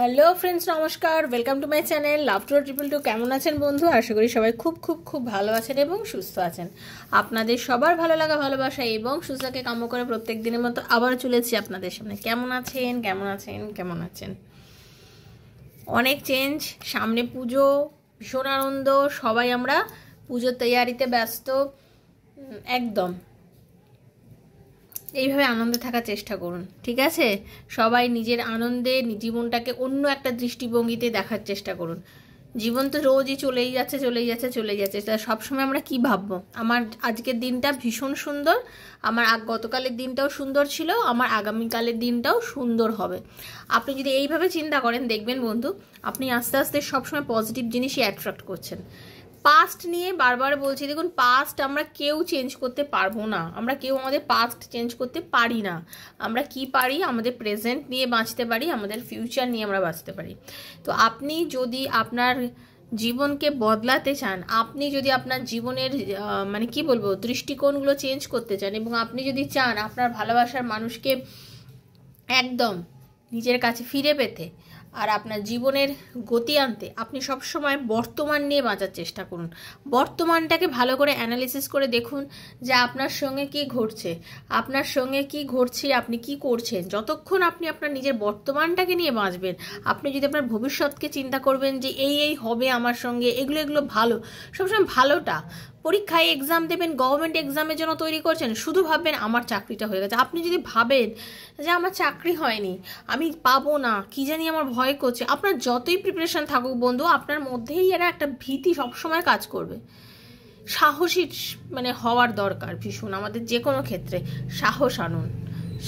hello friends নমস্কার welcome to my channel love two triple two কেমন আছেন বন্ধু আশা করি সবাই খুব খুব খুব ভালো আছেন এবং সুস্থ আছেন আপনাদের সবার ভালো লাগা ভালোবাসা এবং সুস্থকে কাম করে প্রত্যেক দিনের মতো আবার চলেছি আপনাদের সামনে কেমন আছেন কেমন আছেন কেমন আছেন অনেক চেঞ্জ সামনে পুজো ভীষণ আনন্দ সবাই আমরা পুজোর তৈয়ারিতে ব্যস্ত একদম এইভাবে আনন্দে থাকার চেষ্টা করুন ঠিক আছে সবাই নিজের আনন্দে জীবনটাকে অন্য একটা দৃষ্টিভঙ্গিতে দেখার চেষ্টা করুন জীবন তো রোজই চলেই যাচ্ছে চলেই যাচ্ছে চলেই যাচ্ছে তা সবসময় আমরা কি ভাববো আমার আজকের দিনটা ভীষণ সুন্দর আমার গতকালের দিনটাও সুন্দর ছিল আমার আগামীকালের দিনটাও সুন্দর হবে আপনি যদি এইভাবে চিন্তা করেন দেখবেন বন্ধু আপনি আস্তে আস্তে সবসময় পজিটিভ জিনিসই অ্যাট্রাক্ট করছেন পাস্ট নিয়ে বারবার বলছি দেখুন পাস্ট আমরা কেউ চেঞ্জ করতে পারবো না আমরা কেউ আমাদের পাস্ট চেঞ্জ করতে পারি না আমরা কি পারি আমাদের প্রেজেন্ট নিয়ে বাঁচতে পারি আমাদের ফিউচার নিয়ে আমরা বাঁচতে পারি তো আপনি যদি আপনার জীবনকে বদলাতে চান আপনি যদি আপনার জীবনের মানে কি বলবো দৃষ্টিকোণগুলো চেঞ্জ করতে চান এবং আপনি যদি চান আপনার ভালোবাসার মানুষকে একদম নিজের কাছে ফিরে পেতে আর আপনার জীবনের গতি আনতে আপনি সবসময় বর্তমান নিয়ে বাঁচার চেষ্টা করুন বর্তমানটাকে ভালো করে অ্যানালিসিস করে দেখুন যে আপনার সঙ্গে কি ঘটছে আপনার সঙ্গে কি ঘটছে আপনি কি করছেন যতক্ষণ আপনি আপনার নিজের বর্তমানটাকে নিয়ে বাঁচবেন আপনি যদি আপনার ভবিষ্যৎকে চিন্তা করবেন যে এই এই হবে আমার সঙ্গে এগুলো এগুলো ভালো সবসময় ভালোটা পরীক্ষায় এক্সাম দেবেন গভর্নমেন্ট এক্সামের জন্য তৈরি করছেন শুধু ভাববেন আমার চাকরিটা হয়ে গেছে আপনি যদি ভাবেন যে আমার চাকরি হয়নি আমি পাবো না কি জানি আমার ভয় করছে আপনার যতই প্রিপারেশান থাকুক বন্ধু আপনার মধ্যেই এরা একটা ভীতি সবসময় কাজ করবে সাহসী মানে হওয়ার দরকার ভীষণ আমাদের যে কোনো ক্ষেত্রে সাহস আনুন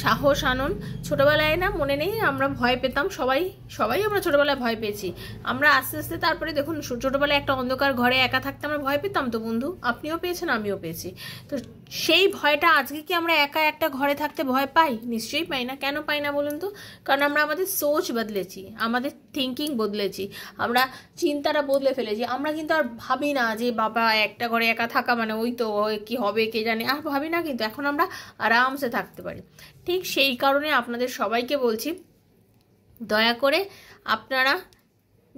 সাহস আনন ছোটোবেলায় না মনে নেই আমরা ভয় পেতাম সবাই সবাই আমরা ছোটোবেলায় ভয় পেয়েছি আমরা আস্তে আস্তে তারপরে দেখুন ছোটোবেলায় একটা অন্ধকার ঘরে একা থাকতে আমরা ভয় পেতাম তো বন্ধু আপনিও পেয়েছেন আমিও পেয়েছি তো সেই ভয়টা আজকে কি আমরা একা একটা ঘরে থাকতে ভয় পাই নিশ্চয়ই পাই না কেন পাই না বলুন তো কারণ আমরা আমাদের সোচ বদলেছি আমাদের থিঙ্কিং বদলেছি আমরা চিন্তাটা বদলে ফেলেছি আমরা কিন্তু আর ভাবি না যে বাবা একটা ঘরে একা থাকা মানে ওই তো কি হবে কে জানে আর ভাবি না কিন্তু এখন আমরা আরামসে থাকতে পারি ঠিক সেই কারণে আপনাদের সবাইকে বলছি দয়া করে আপনারা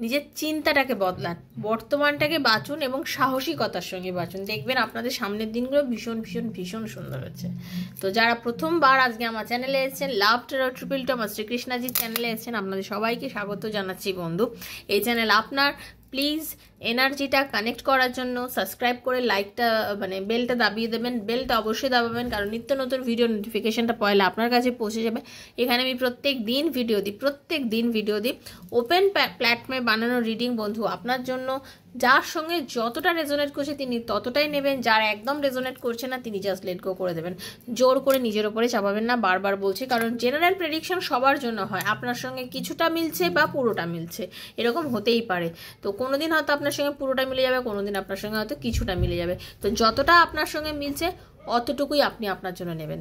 নিজের চিন্তাটাকে বদলান বর্তমানটাকে বাঁচুন এবং সাহসিকতার সঙ্গে বাঁচুন দেখবেন আপনাদের সামনের দিনগুলো ভীষণ ভীষণ ভীষণ সুন্দর হচ্ছে তো যারা প্রথমবার আজকে আমার চ্যানেলে এসেছেন লাভ টেরর ট্রিপিল টু শ্রীকৃষ্ণাজির চ্যানেলে এসেছেন আপনাদের সবাইকে স্বাগত জানাচ্ছি বন্ধু এই চ্যানেল আপনার প্লিজ এনার্জিটা কানেক্ট করার জন্য সাবস্ক্রাইব করে লাইকটা মানে বেলটা দাবিয়ে দেবেন বেলটা অবশ্যই দাবাবেন কারণ নিত্য নতুন ভিডিও নোটিফিকেশানটা পয়লা আপনার কাছে পৌঁছে যাবে এখানে আমি প্রত্যেক দিন ভিডিও দিই প্রত্যেক দিন ভিডিও দিই ওপেন প্ল্যাটফর্মে বানানো রিডিং বন্ধু আপনার জন্য যার সঙ্গে যতটা রেজোনেট করছে তিনি ততটাই নেবেন যার একদম রেজোনেট করছে না তিনি জাস্ট লেট গো করে দেবেন জোর করে নিজের ওপরে চাপাবেন না বারবার বলছি কারণ জেনারেল প্রেডিকশন সবার জন্য হয় আপনার সঙ্গে কিছুটা মিলছে বা পুরোটা মিলছে এরকম হতেই পারে তো কোনোদিন হয়তো আপনার আপনার সঙ্গে পুরোটা মিলে যাবে কোনো দিন আপনার সঙ্গে হয়তো কিছুটা মিলে যাবে তো যতটা আপনার সঙ্গে মিলছে অতটুকুই আপনি আপনার জন্য নেবেন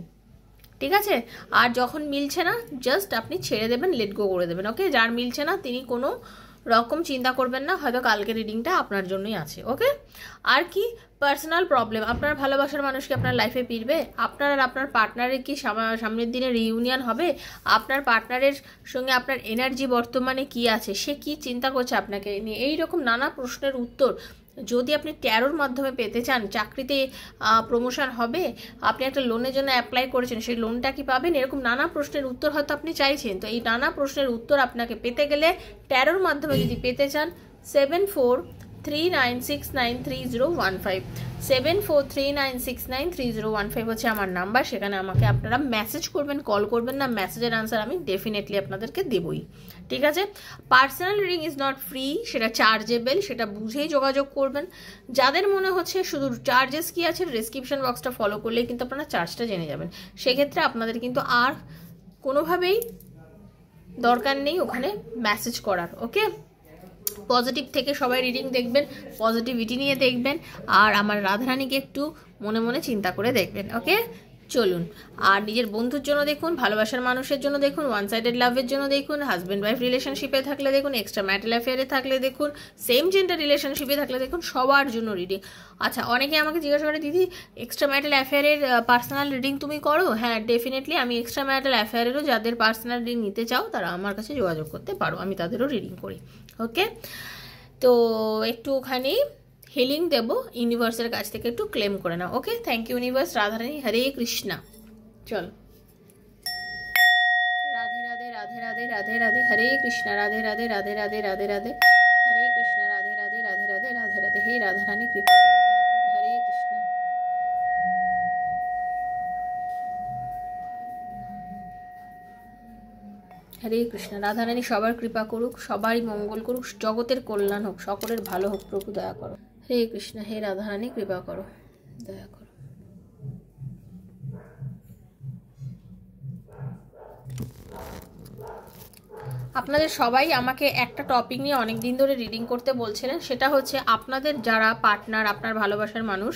ঠিক আছে আর যখন মিলছে না জাস্ট আপনি ছেড়ে দেবেন লেট গো করে দেবেন ওকে যার মিলছে না তিনি কোনো রকম চিন্তা করবেন না হয়তো কালকে রিডিংটা আপনার জন্যই আছে ওকে আর কি পার্সোনাল প্রবলেম আপনার ভালোবাসার মানুষ কি আপনার লাইফে ফিরবে আপনার আর আপনার পার্টনারের কি সামনের দিনে রিউনিয়ন হবে আপনার পার্টনারের সঙ্গে আপনার এনার্জি বর্তমানে কি আছে সে কি চিন্তা করছে আপনাকে নিয়ে এই রকম নানা প্রশ্নের উত্তর যদি আপনি ট্যারোর মাধ্যমে পেতে চান চাকরিতে প্রমোশন হবে আপনি একটা লোনের জন্য অ্যাপ্লাই করেছেন সেই লোনটা কি পাবেন এরকম নানা প্রশ্নের উত্তর হয়তো আপনি চাইছেন তো এই নানা প্রশ্নের উত্তর আপনাকে পেতে গেলে ট্যারোর মাধ্যমে যদি পেতে চান seven four three nine six nine three zero one five seven four three nine six nine three zero one five হচ্ছে আমার নাম্বার সেখানে আমাকে আপনারা মেসেজ করবেন কল করবেন না মেসেজের আনসার আমি ডেফিনেটলি আপনাদেরকে দেবই ঠিক আছে personal reading is not free সেটা চার্জেবেল সেটা বুঝেই যোগাযোগ করবেন যাদের মনে হচ্ছে শুধু চার্জেস কী আছে ডিসক্রিপশন বক্সটা ফলো করলেই কিন্তু আপনারা চার্জটা জেনে যাবেন সেক্ষেত্রে আপনাদের কিন্তু আর কোনোভাবেই দরকার নেই ওখানে মেসেজ করার ওকে পজিটিভ থেকে সবাই রিডিং দেখবেন পজিটিভিটি নিয়ে দেখবেন আর আমার রাধারানীকে একটু মনে মনে চিন্তা করে দেখবেন ওকে চলুন আর নিজের বন্ধুর জন্য দেখুন ভালোবাসার মানুষের জন্য দেখুন ওয়ান সাইডেড লাভের জন্য দেখুন হাজব্যান্ড ওয়াইফ রিলেশনশিপে থাকলে দেখুন এক্সট্রা ম্যাটেল অ্যাফেয়ারে থাকলে দেখুন সেম জেন্ডার রিলেশনশিপে থাকলে দেখুন সবার জন্য রিডিং আচ্ছা অনেকে আমাকে জিজ্ঞাসা করে দিদি এক্সট্রা ম্যাটেল অ্যাফেয়ারের পার্সোনাল রিডিং তুমি করো হ্যাঁ ডেফিনেটলি আমি এক্সট্রা ম্যাটেল অ্যাফেয়ারেরও যাদের পার্সোনাল রিডিং নিতে চাও তারা আমার কাছে যোগাযোগ করতে পারো আমি তাদেরও রিডিং করি ওকে তো একটুখানি হিলিং দেব ইউনিভার্সের কাছ থেকে একটু ক্লেম করে নাও okay thank you universe Radharani Hare Krishna চল রাধে রাধে রাধে রাধে রাধে রাধে হরে কৃষ্ণা রাধে রাধে রাধে রাধে রাধে রাধে হরে কৃষ্ণা রাধে রাধে রাধে রাধে রাধে রাধে হে রাধারানী কৃপা হরে কৃষ্ণ রাধারানী সবার কৃপা করুক সবারই মঙ্গল করুক জগতের কল্যাণ হোক সকলের ভালো হোক প্রভু দয়া করো হে কৃষ্ণ হে রাধারানী কৃপা করো দয়া করো আপনাদের সবাই আমাকে একটা টপিক নিয়ে অনেক দিন ধরে রিডিং করতে বলছিলেন সেটা হচ্ছে আপনাদের যারা পার্টনার আপনার ভালোবাসার মানুষ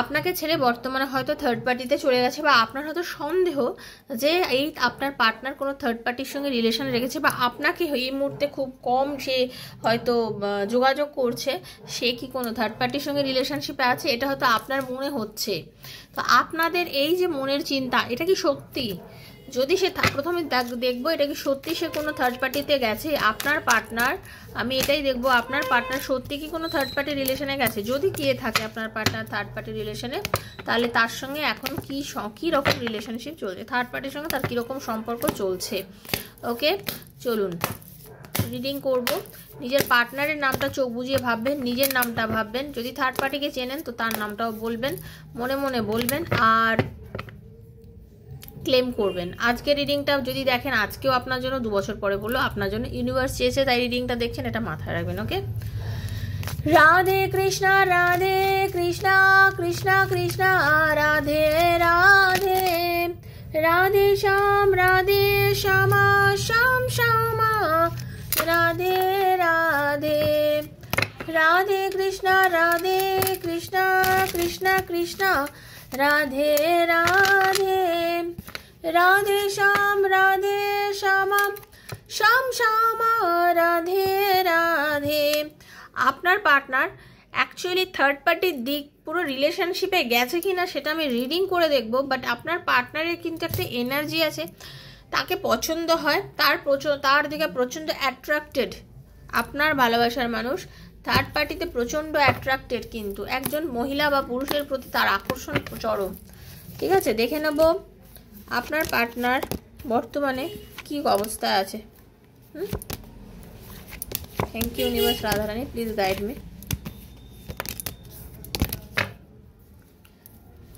আপনাকে ছেড়ে বর্তমানে হয়তো থার্ড পার্টিতে চলে গেছে বা আপনার হয়তো সন্দেহ যে এই আপনার পার্টনার কোনো থার্ড পার্টির সঙ্গে রিলেশন রেখেছে বা আপনাকে এই মুহূর্তে খুব কম সে হয়তো যোগাযোগ করছে সে কি কোনো থার্ড পার্টির সঙ্গে রিলেশনশিপে আছে এটা হয়তো আপনার মনে হচ্ছে তো আপনাদের এই যে মনের চিন্তা এটা কি সত্যি যদি সে প্রথমে দেখবো এটা কি সত্যি সে কোনো থার্ড পার্টিতে গেছে আপনার পার্টনার আমি এটাই দেখবো আপনার পার্টনার সত্যি কি কোনো থার্ড পার্টি রিলেশনে গেছে যদি গিয়ে থাকে আপনার পার্টনার থার্ড পার্টি রিলেশনে তাহলে তার সঙ্গে এখন কি কী রকম রিলেশনশিপ চলছে থার্ড পার্টির সঙ্গে তার কীরকম সম্পর্ক চলছে ওকে চলুন রিডিং করব নিজের পার্টনারের নামটা চোখ বুঝিয়ে ভাববেন নিজের নামটা ভাববেন যদি থার্ড পার্টিকে চেনেন তো তার নামটাও বলবেন মনে মনে বলবেন আর ক্লেম করবেন আজকে রিডিংটা যদি দেখেন আজকেও আপনার জন্য দু বছর পরে বললো আপনার জন্য ইউনিভার্স চেয়েছে তাই রিডিংটা দেখছেন এটা মাথায় রাখবেন ওকে রাধে কৃষ্ণ রাধে কৃষ্ণ কৃষ্ণ কৃষ্ণ রাধে রাধে রাধে শ্যাম রাধে শ্যামা শ্যাম শ্যামা রাধে রাধে রাধে কৃষ্ণ রাধে কৃষ্ণ কৃষ্ণ কৃষ্ণ রাধে রাধে রাধে শ্যাম রাধে শ্যামা শ্যাম শ্যামা রাধে রাধে আপনার পার্টনার অ্যাকচুয়ালি থার্ড পার্টির দিক পুরো রিলেশনশিপে গেছে কি না সেটা আমি রিডিং করে দেখব বাট আপনার পার্টনারের কিন্তু একটা এনার্জি আছে তাকে পছন্দ হয় তার তার দিকে প্রচণ্ড অ্যাট্রাক্টেড আপনার ভালোবাসার মানুষ থার্ড পার্টিতে প্রচণ্ড অ্যাট্রাক্টেড কিন্তু একজন মহিলা বা পুরুষের প্রতি তার আকর্ষণ চরম ঠিক আছে দেখে নেবো আপনার পার্টনার বর্তমানে কি অবস্থায় আছে হুম thank you universe Radharani please guide me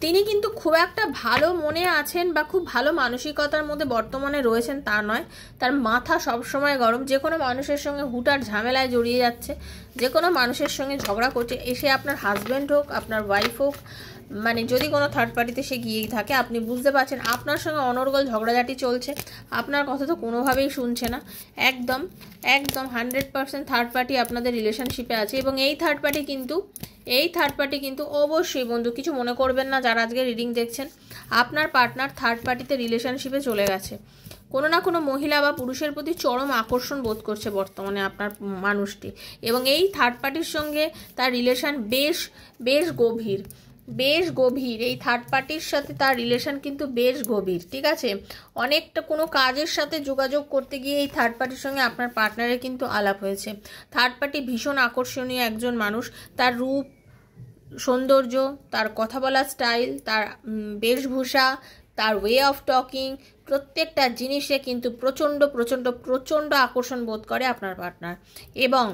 তিনি কিন্তু খুব একটা ভালো মনে আছেন বা খুব ভালো মানসিকতার মধ্যে বর্তমানে রয়েছেন তা নয় তার মাথা সব সময় গরম যে কোনো মানুষের সঙ্গে হুটার ঝামেলায় জড়িয়ে যাচ্ছে যে কোনো মানুষের সঙ্গে ঝগড়া করছে এসে আপনার হাজব্যান্ড হোক আপনার ওয়াইফ হোক মানে যদি কোনো থার্ড পার্টিতে সে গিয়েই থাকে আপনি বুঝতে পারছেন আপনার সঙ্গে অনর্গল ঝগড়াঝাটি চলছে আপনার কথা তো কোনোভাবেই শুনছে না একদম একদম হান্ড্রেড পার্সেন্ট থার্ড পার্টি আপনাদের রিলেশনশিপে আছে এবং এই থার্ড পার্টি কিন্তু এই থার্ড পার্টি কিন্তু অবশ্যই বন্ধু কিছু মনে করবেন না যারা আজকে রিডিং দেখছেন আপনার পার্টনার থার্ড পার্টিতে রিলেশনশিপে চলে গেছে কোনো না কোনো মহিলা বা পুরুষের প্রতি চরম আকর্ষণ বোধ করছে বর্তমানে আপনার মানুষটি এবং এই থার্ড পার্টির সঙ্গে তার রিলেশন বেশ বেশ গভীর বেশ গভীর এই থার্ড পার্টির সাথে তার রিলেশন কিন্তু বেশ গভীর ঠিক আছে অনেকটা কোনো কাজের সাথে যোগাযোগ করতে গিয়ে এই থার্ড পার্টির সঙ্গে আপনার পার্টনারের কিন্তু আলাপ হয়েছে থার্ড পার্টি ভীষণ আকর্ষণীয় একজন মানুষ তার রূপ সৌন্দর্য তার কথা বলার স্টাইল তার বেশভূষা তার ওয়ে অফ টকিং প্রত্যেকটা জিনিসে কিন্তু প্রচণ্ড প্রচণ্ড প্রচণ্ড আকর্ষণ বোধ করে আপনার পার্টনার এবং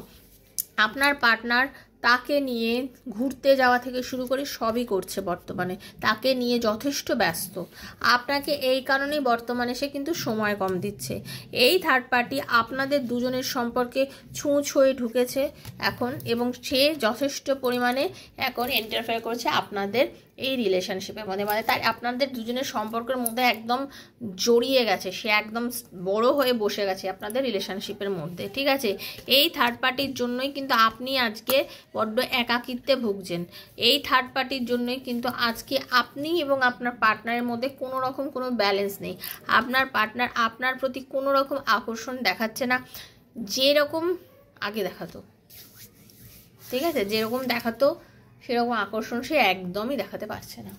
আপনার পার্টনার তাকে নিয়ে ঘুরতে যাওয়া থেকে শুরু করে সবই করছে বর্তমানে তাকে নিয়ে যথেষ্ট ব্যস্ত আপনাকে এই কারণেই বর্তমানে সে কিন্তু সময় কম দিচ্ছে এই থার্ড পার্টি আপনাদের দুজনের সম্পর্কে ছুঁ ছুঁয়ে ঢুকেছে এখন এবং সে যথেষ্ট পরিমাণে এখন এন্টারফেয়ার করছে আপনাদের এই রিলেশনশিপের মধ্যে মানে তাই আপনাদের দুজনের সম্পর্কের মধ্যে একদম জড়িয়ে গেছে সে একদম বড় হয়ে বসে গেছে আপনাদের রিলেশনশিপের মধ্যে ঠিক আছে এই থার্ড পার্টির জন্যই কিন্তু আপনি আজকে বড্ড একাকিত্বে ভুগছেন এই থার্ড পার্টির জন্যই কিন্তু আজকে আপনি এবং আপনার পার্টনারের মধ্যে কোনো রকম কোনো ব্যালেন্স নেই আপনার পার্টনার আপনার প্রতি কোনো রকম আকর্ষণ দেখাচ্ছে না যেরকম আগে দেখাতো ঠিক আছে যেরকম দেখাতো সেরকম আকর্ষণ সে একদমই দেখাতে পারছে না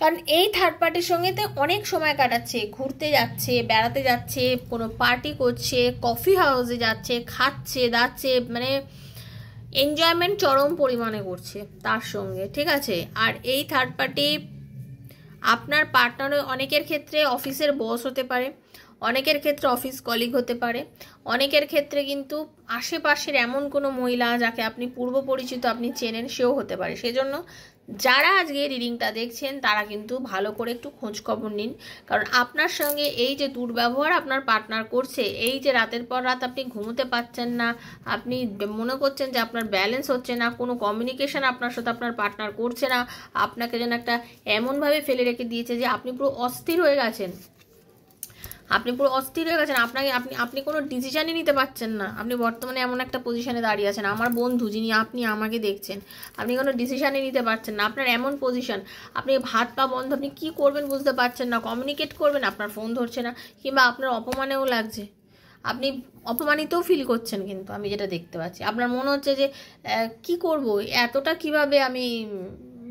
কারণ এই থার্ড পার্টির সঙ্গে তো অনেক সময় কাটাচ্ছে ঘুরতে যাচ্ছে বেড়াতে যাচ্ছে কোনো পার্টি করছে কফি হাউসে যাচ্ছে খাচ্ছে দাচ্ছে মানে এনজয়মেন্ট চরম পরিমাণে করছে তার সঙ্গে ঠিক আছে আর এই থার্ড পার্টি আপনার পার্টনার অনেকের ক্ষেত্রে অফিসের বস হতে পারে অনেকের ক্ষেত্রে অফিস কলিগ হতে পারে অনেকের ক্ষেত্রে কিন্তু আশেপাশের এমন কোনো মহিলা যাকে আপনি পূর্ব পরিচিত আপনি চেনেন সেও হতে পারে সেজন্য যারা আজকে রিডিংটা দেখছেন তারা কিন্তু ভালো করে একটু খোঁজখবর নিন কারণ আপনার সঙ্গে এই যে দুর্ব্যবহার আপনার পার্টনার করছে এই যে রাতের পর রাত আপনি ঘুমোতে পাচ্ছেন না আপনি মনে করছেন যে আপনার ব্যালেন্স হচ্ছে না কোনো কমিউনিকেশন আপনার সাথে আপনার পার্টনার করছে না আপনাকে যেন একটা এমনভাবে ফেলে রেখে দিয়েছে যে আপনি পুরো অস্থির হয়ে গেছেন আপনি পুরো অস্থির হয়ে গেছেন আপনাকে আপনি আপনি কোনো ডিসিশানই নিতে পারছেন না আপনি বর্তমানে এমন একটা পজিশানে দাঁড়িয়ে আছেন আমার বন্ধু যিনি আপনি আমাকে দেখছেন আপনি কোনো ডিসিশানই নিতে পারছেন না আপনার এমন পজিশান আপনি ভাত পা বন্ধ আপনি কী করবেন বুঝতে পারছেন না কমিউনিকেট করবেন আপনার ফোন ধরছে না কিংবা আপনার অপমানেও লাগছে আপনি অপমানিতও ফিল করছেন কিন্তু আমি যেটা দেখতে পাচ্ছি আপনার মনে হচ্ছে যে কি করব এতটা কিভাবে আমি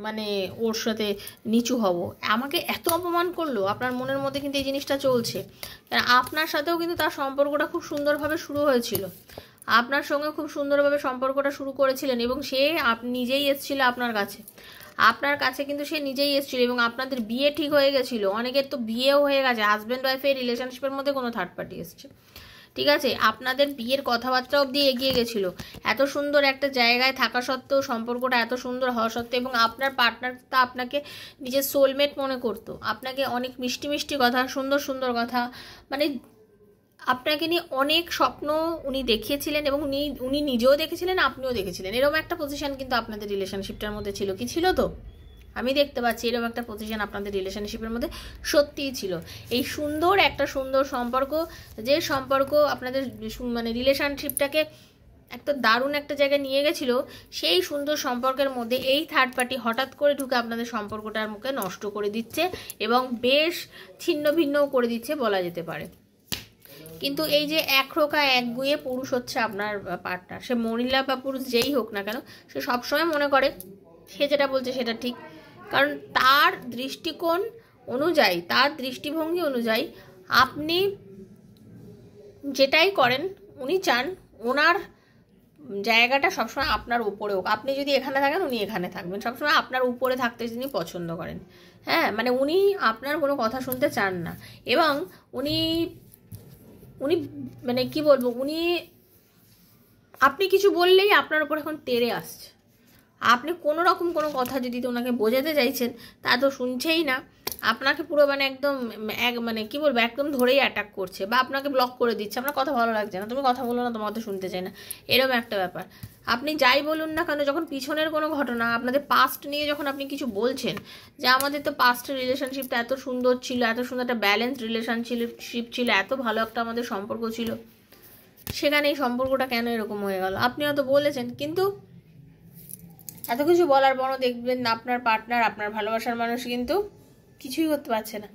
মানে ওর সাথে নিচু হব আমাকে এত অপমান করলো আপনার মনের মধ্যে কিন্তু এই জিনিসটা চলছে আপনার সাথেও কিন্তু তার সম্পর্কটা খুব সুন্দরভাবে শুরু হয়েছিল আপনার সঙ্গে খুব সুন্দরভাবে সম্পর্কটা শুরু করেছিলেন এবং সে নিজেই এসেছিল আপনার কাছে আপনার কাছে কিন্তু সে নিজেই এসেছিল এবং আপনাদের বিয়ে ঠিক হয়ে গেছিল অনেকের তো বিয়েও হয়ে গেছে হাজব্যান্ড ওয়াইফের রিলেশনশিপের মধ্যে কোনো থার্ড পার্টি এসছে ঠিক আছে আপনাদের বিয়ের কথাবার্তা অবধি এগিয়ে গেছিলো এত সুন্দর একটা জায়গায় থাকা সত্ত্বেও সম্পর্কটা এত সুন্দর হওয়া সত্ত্বেও এবং আপনার পার্টনার তা আপনাকে নিজের সোলমেট মনে করতো আপনাকে অনেক মিষ্টি মিষ্টি কথা সুন্দর সুন্দর কথা মানে আপনাকে নিয়ে অনেক স্বপ্ন উনি দেখিয়েছিলেন এবং উনি উনি নিজেও দেখেছিলেন আপনিও দেখেছিলেন এরকম একটা পজিশন কিন্তু আপনাদের রিলেশনশিপটার মধ্যে ছিল কি ছিল তো আমি দেখতে পাচ্ছি এরকম একটা পজিশন আপনাদের রিলেশনশিপের মধ্যে সত্যিই ছিল এই সুন্দর একটা সুন্দর সম্পর্ক যে সম্পর্ক আপনাদের মানে রিলেশনশিপটাকে একটা দারুণ একটা জায়গায় নিয়ে গেছিল সেই সুন্দর সম্পর্কের মধ্যে এই থার্ড পার্টি হঠাৎ করে ঢুকে আপনাদের সম্পর্কটার মুখে নষ্ট করে দিচ্ছে এবং বেশ ছিন্ন ভিন্নও করে দিচ্ছে বলা যেতে পারে কিন্তু এই যে এক এক একগুঁয়ে পুরুষ হচ্ছে আপনার পার্টনার সে মহিলা বা পুরুষ যেই হোক না কেন সে সবসময় মনে করে সে যেটা বলছে সেটা ঠিক কারণ তার দৃষ্টিকোণ অনুযায়ী তার দৃষ্টিভঙ্গি অনুযায়ী আপনি যেটাই করেন উনি চান ওনার জায়গাটা সবসময় আপনার উপরে হোক আপনি যদি এখানে থাকেন উনি এখানে থাকবেন সবসময় আপনার উপরে থাকতে তিনি পছন্দ করেন হ্যাঁ মানে উনি আপনার কোনো কথা শুনতে চান না এবং উনি উনি মানে কি বলবো উনি আপনি কিছু বললেই আপনার উপর এখন তেরে আসছে আপনি কোনো রকম কোনো কথা যদি ওনাকে বোঝাতে চাইছেন তা তো শুনছেই না আপনাকে পুরো মানে একদম এক মানে কি বলবো একদম ধরেই অ্যাটাক করছে বা আপনাকে ব্লক করে দিচ্ছে আপনার কথা ভালো লাগছে না তুমি কথা বলো না তোমার কথা শুনতে চাই না এরকম একটা ব্যাপার আপনি যাই বলুন না কেন যখন পিছনের কোনো ঘটনা আপনাদের পাস্ট নিয়ে যখন আপনি কিছু বলছেন যে আমাদের তো পাস্টের রিলেশনশিপটা এত সুন্দর ছিল এত সুন্দর একটা ব্যালেন্স রিলেশনশিপ ছিল এত ভালো একটা আমাদের সম্পর্ক ছিল সেখানে এই সম্পর্কটা কেন এরকম হয়ে গেল আপনি হয়তো বলেছেন কিন্তু এত কিছু বলার পরও দেখবেন না আপনার পার্টনার আপনার ভালোবাসার মানুষ কিন্তু কিছুই করতে পারছে না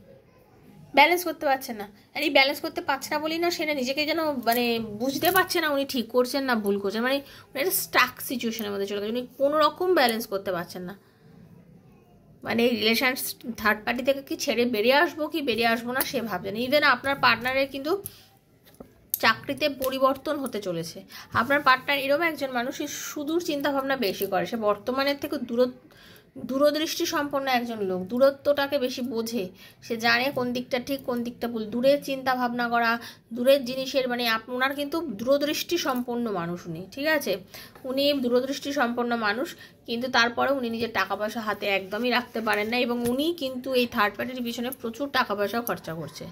ব্যালেন্স করতে পারছে না আর এই ব্যালেন্স করতে পারছে না বলেই না না নিজেকে যেন মানে বুঝতে পারছে না উনি ঠিক করছেন না ভুল করছেন মানে উনি একটা স্টাক সিচুয়েশনের মধ্যে চলে গেছে উনি কোনো রকম ব্যালেন্স করতে পারছেন না মানে রিলেশান থার্ড পার্টি থেকে কি ছেড়ে বেরিয়ে আসবো কি বেরিয়ে আসবো না সে ভাবছেন ইভেন আপনার পার্টনারের কিন্তু চাকরিতে পরিবর্তন হতে চলেছে আপনার পার্টনার এরকম একজন মানুষ সে সুদূর চিন্তাভাবনা বেশি করে সে বর্তমানের থেকে দূর দূরদৃষ্টি সম্পন্ন একজন লোক দূরত্বটাকে বেশি বোঝে সে জানে কোন দিকটা ঠিক কোন দিকটা ভুল দূরের চিন্তা ভাবনা করা দূরের জিনিসের মানে আপনার কিন্তু দূরদৃষ্টি সম্পন্ন মানুষ উনি ঠিক আছে উনি দূরদৃষ্টি সম্পন্ন মানুষ কিন্তু তারপরে উনি নিজের টাকা পয়সা হাতে একদমই রাখতে পারেন না এবং উনি কিন্তু এই থার্ড পার্টির পিছনে প্রচুর টাকা পয়সা খরচা করছে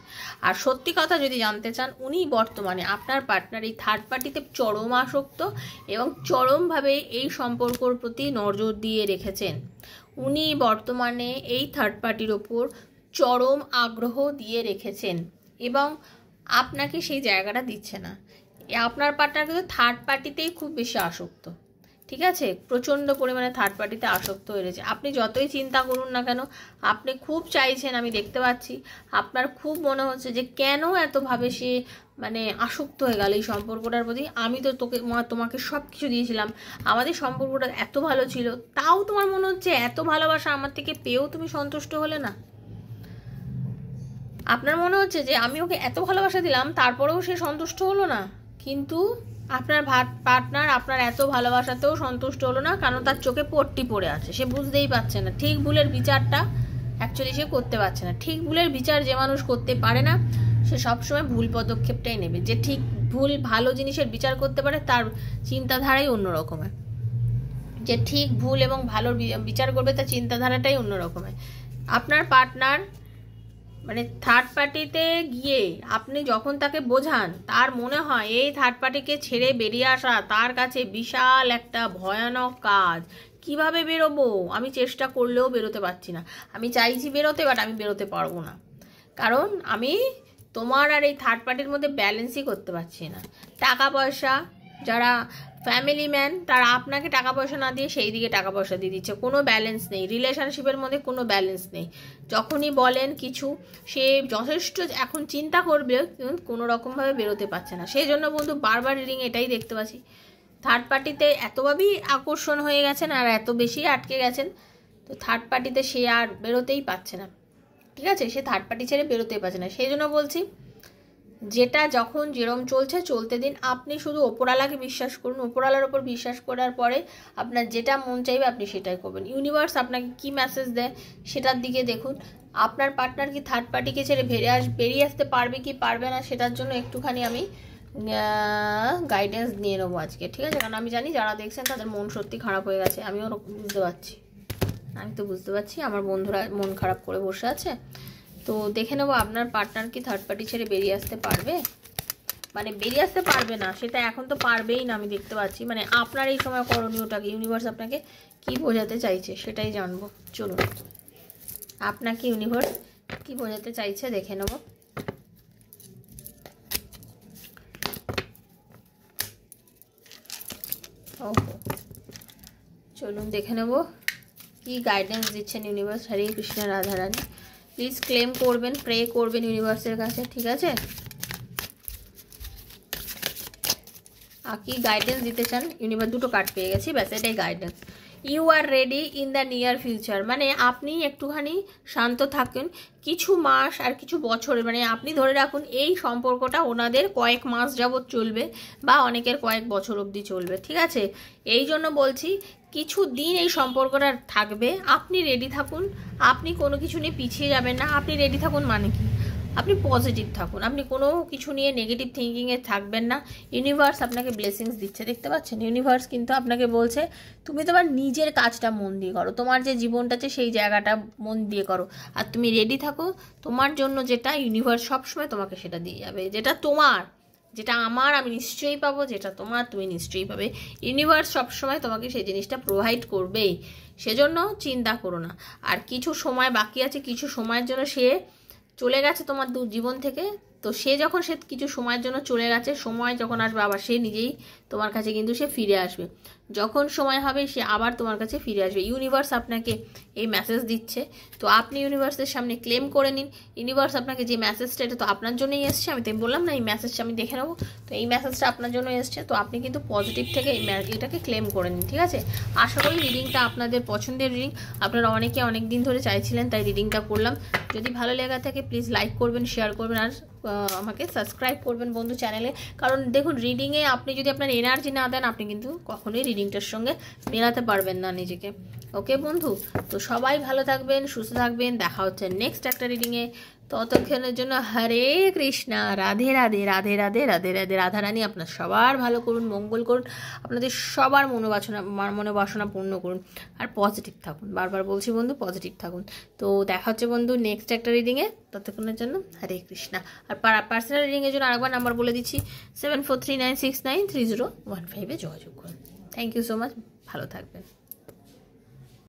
আর সত্যি কথা যদি জানতে চান উনি বর্তমানে আপনার পার্টনার এই থার্ড পার্টিতে চরম আসক্ত এবং চরমভাবে এই সম্পর্কর প্রতি নজর দিয়ে রেখেছেন উনি বর্তমানে এই থার্ড পার্টির ওপর চরম আগ্রহ দিয়ে রেখেছেন এবং আপনাকে সেই জায়গাটা দিচ্ছে না আপনার পার্টনার কিন্তু থার্ড পার্টিতেই খুব বেশি আসক্ত ঠিক আছে প্রচণ্ড পরিমাণে থার্ড পার্টিতে আসক্ত হয়ে রয়েছে আপনি যতই চিন্তা করুন না কেন আপনি খুব চাইছেন আমি দেখতে পাচ্ছি আপনার খুব মনে হচ্ছে যে কেন এতভাবে সে মানে আসক্ত হয়ে গেল এই সম্পর্কটার প্রতি আমি তো তোকে তোমাকে সব কিছু দিয়েছিলাম আমাদের সম্পর্কটা এত ভালো ছিল তাও তোমার মনে হচ্ছে এত ভালোবাসা আমার থেকে পেয়েও তুমি সন্তুষ্ট হলে না আপনার মনে হচ্ছে যে আমি ওকে এত ভালোবাসা দিলাম তারপরেও সে সন্তুষ্ট হলো না কিন্তু আপনার ভাত পার্টনার আপনার এত ভালোবাসাতেও সন্তুষ্ট হলো না কারণ তার চোখে পট্টি পড়ে আছে সে বুঝতেই পারছে না ঠিক ভুলের বিচারটা অ্যাকচুয়ালি সে করতে পারছে না ঠিক ভুলের বিচার যে মানুষ করতে পারে না সে সবসময় ভুল পদক্ষেপটাই নেবে যে ঠিক ভুল ভালো জিনিসের বিচার করতে পারে তার চিন্তাধারাই অন্যরকমের যে ঠিক ভুল এবং ভালোর বিচার করবে তার চিন্তাধারাটাই অন্যরকমের আপনার পার্টনার মানে থার্ড পার্টিতে গিয়ে আপনি যখন তাকে বোঝান তার মনে হয় এই থার্ড পার্টিকে ছেড়ে বেরিয়ে আসা তার কাছে বিশাল একটা ভয়ানক কাজ কিভাবে বেরোবো আমি চেষ্টা করলেও বেরোতে পারছি না আমি চাইছি বেরোতে বাট আমি বেরোতে পারবো না কারণ আমি তোমার আর এই থার্ড পার্টির মধ্যে ব্যালেন্সই করতে পারছি না টাকা পয়সা যারা ফ্যামিলি ম্যান তারা আপনাকে টাকা পয়সা না দিয়ে সেই দিকে টাকা পয়সা দিয়ে দিচ্ছে কোনো ব্যালেন্স নেই রিলেশনশিপের মধ্যে কোনো ব্যালেন্স নেই যখনই বলেন কিছু সে যথেষ্ট এখন চিন্তা করবে কোনো রকমভাবে বেরোতে পারছে না সেই জন্য বন্ধু বারবার রিডিং এটাই দেখতে পাচ্ছি থার্ড পার্টিতে এতভাবেই আকর্ষণ হয়ে গেছেন আর এত বেশি আটকে গেছেন তো থার্ড পার্টিতে সে আর বেরোতেই পারছে না ঠিক আছে সে থার্ড পার্টি ছেড়ে বেরোতেই পারছে না সেই জন্য বলছি যেটা যখন যেরম চলছে চলতে দিন আপনি শুধু ওপরালাকে বিশ্বাস করুন ওপরালার ওপর বিশ্বাস করার পরে আপনার যেটা মন চাইবে আপনি সেটাই করবেন ইউনিভার্স আপনাকে কি মেসেজ দেয় সেটার দিকে দেখুন আপনার পার্টনার কি থার্ড পার্টিকে ছেড়ে ভেরে আস বেরিয়ে আসতে পারবে কি পারবে না সেটার জন্য একটুখানি আমি গাইডেন্স নিয়ে নেবো আজকে ঠিক আছে কারণ আমি জানি যারা দেখছেন তাদের মন সত্যি খারাপ হয়ে গেছে আমিও বুঝতে পারছি আমি তো বুঝতে পারছি আমার বন্ধুরা মন খারাপ করে বসে আছে তো দেখে নেবো আপনার পার্টনার কি থার্ড পার্টি ছেড়ে বেরিয়ে আসতে পারবে মানে বেরিয়ে আসতে পারবে না সেটা এখন তো পারবেই না আমি দেখতে পাচ্ছি মানে আপনার এই সময় করণীয়টাকে ইউনিভার্স আপনাকে কি বোঝাতে চাইছে সেটাই জানবো চলুন আপনাকে ইউনিভার্স কি বোঝাতে চাইছে দেখে নেব চলুন দেখে নেব কি গাইডেন্স দিচ্ছেন universe Hare Krishna Radharani please claim করবেন প্রে করবেন ইউনিভার্সের কাছে ঠিক আছে আর কি গাইডেন্স দিতে চান ইউনিভার্স দুটো কার্ড পেয়ে গেছি ব্যাস এটাই guidance you are ready in the near future মানে আপনি একটুখানি শান্ত থাকুন কিছু মাস আর কিছু বছর মানে আপনি ধরে রাখুন এই সম্পর্কটা ওনাদের কয়েক মাস যাবৎ চলবে বা অনেকের কয়েক বছর অবধি চলবে ঠিক আছে এই জন্য বলছি কিছু দিন এই সম্পর্কটা থাকবে আপনি রেডি থাকুন আপনি কোনো কিছু নিয়ে পিছিয়ে যাবেন না আপনি রেডি থাকুন মানে কি আপনি পজিটিভ থাকুন আপনি কোনো কিছু নিয়ে নেগেটিভ থিঙ্কিংয়ে থাকবেন না ইউনিভার্স আপনাকে ব্লেসিংস দিচ্ছে দেখতে পাচ্ছেন ইউনিভার্স কিন্তু আপনাকে বলছে তুমি তোমার নিজের কাজটা মন দিয়ে করো তোমার যে জীবনটা আছে সেই জায়গাটা মন দিয়ে করো আর তুমি রেডি থাকো তোমার জন্য যেটা ইউনিভার্স সবসময় তোমাকে সেটা দিয়ে যাবে যেটা তোমার যেটা আমার আমি নিশ্চয়ই পাবো যেটা তোমার তুমি নিশ্চয়ই পাবে ইউনিভার্স সবসময় তোমাকে সেই জিনিসটা প্রোভাইড করবেই সেজন্য চিন্তা করো না আর কিছু সময় বাকি আছে কিছু সময়ের জন্য সে চলে গেছে তোমার জীবন থেকে তো সে যখন সে কিছু সময়ের জন্য চলে গেছে সময় যখন আসবে আবার সে নিজেই তোমার কাছে কিন্তু সে ফিরে আসবে যখন সময় হবে সে আবার তোমার কাছে ফিরে আসবে ইউনিভার্স আপনাকে এই মেসেজ দিচ্ছে তো আপনি ইউনিভার্সের সামনে ক্লেম করে নিন ইউনিভার্স আপনাকে যে মেসেজটা এটা তো আপনার জন্যই এসছে আমি তাই বললাম না এই মেসেজটা আমি দেখে নেবো তো এই মেসেজটা আপনার জন্য এসছে তো আপনি কিন্তু পজিটিভ থেকে এটাকে ক্লেম করে নিন ঠিক আছে আশা করি রিডিংটা আপনাদের পছন্দের রিডিং আপনারা অনেকে অনেক দিন ধরে চাইছিলেন তাই রিডিংটা করলাম যদি ভালো লেগে থাকে প্লিজ লাইক করবেন শেয়ার করবেন আর আমাকে সাবস্ক্রাইব করবেন বন্ধু চ্যানেলে কারণ দেখুন রিডিংয়ে আপনি যদি আপনার এনার্জি না দেন আপনি কিন্তু কখনোই রিডিংটার সঙ্গে মেলাতে পারবেন না নিজেকে ওকে বন্ধু তো সবাই ভালো থাকবেন সুস্থ থাকবেন দেখা হচ্ছে নেক্সট একটা রিডিংয়ে ততক্ষণের জন্য হরে কৃষ্ণা রাধে রাধে রাধে রাধে রাধে রাধে রাধারানী আপনার সবার ভালো করুন মঙ্গল করুন আপনাদের সবার মনোবাসনা মনোবাসনা পূর্ণ করুন আর পজিটিভ থাকুন বারবার বলছি বন্ধু পজিটিভ থাকুন তো দেখা হচ্ছে বন্ধু নেক্সট একটা রিডিংয়ে ততক্ষণের জন্য হরে কৃষ্ণা আর পার্সোনাল রিডিংয়ের জন্য আরেকবার নাম্বার বলে দিচ্ছি seven four three nine six nine three zero one ফাইভে যোগাযোগ করুন থ্যাংক ইউ সো মাচ ভালো থাকবেন